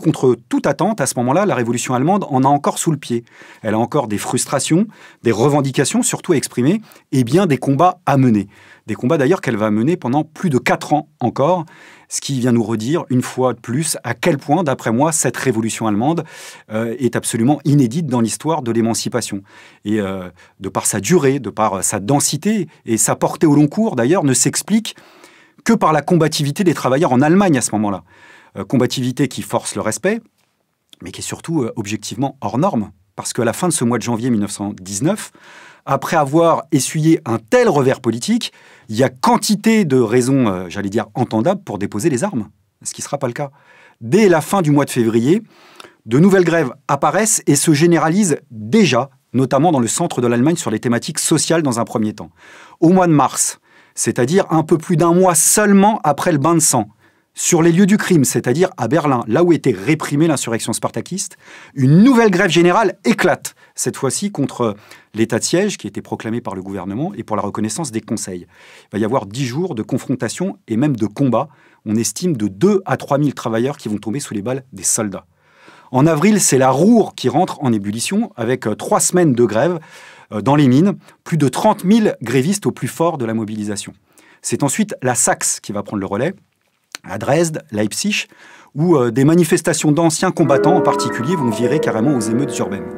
Contre toute attente, à ce moment-là, la révolution allemande en a encore sous le pied. Elle a encore des frustrations, des revendications surtout à exprimer, et bien des combats à mener. Des combats d'ailleurs qu'elle va mener pendant plus de quatre ans encore, ce qui vient nous redire une fois de plus à quel point, d'après moi, cette révolution allemande euh, est absolument inédite dans l'histoire de l'émancipation. Et euh, de par sa durée, de par sa densité et sa portée au long cours d'ailleurs, ne s'explique que par la combativité des travailleurs en Allemagne à ce moment-là. Euh, combativité qui force le respect, mais qui est surtout euh, objectivement hors norme. Parce qu'à la fin de ce mois de janvier 1919, après avoir essuyé un tel revers politique, il y a quantité de raisons, euh, j'allais dire, entendables pour déposer les armes, ce qui ne sera pas le cas. Dès la fin du mois de février, de nouvelles grèves apparaissent et se généralisent déjà, notamment dans le centre de l'Allemagne, sur les thématiques sociales dans un premier temps. Au mois de mars, c'est-à-dire un peu plus d'un mois seulement après le bain de sang, sur les lieux du crime, c'est-à-dire à Berlin, là où était réprimée l'insurrection spartakiste, une nouvelle grève générale éclate, cette fois-ci contre l'état de siège qui a été proclamé par le gouvernement et pour la reconnaissance des conseils. Il va y avoir dix jours de confrontation et même de combat. On estime de 2 à 3 000 travailleurs qui vont tomber sous les balles des soldats. En avril, c'est la Roure qui rentre en ébullition avec euh, trois semaines de grève euh, dans les mines, plus de 30 000 grévistes au plus fort de la mobilisation. C'est ensuite la Saxe qui va prendre le relais à Dresde, Leipzig, où euh, des manifestations d'anciens combattants en particulier vont virer carrément aux émeutes urbaines.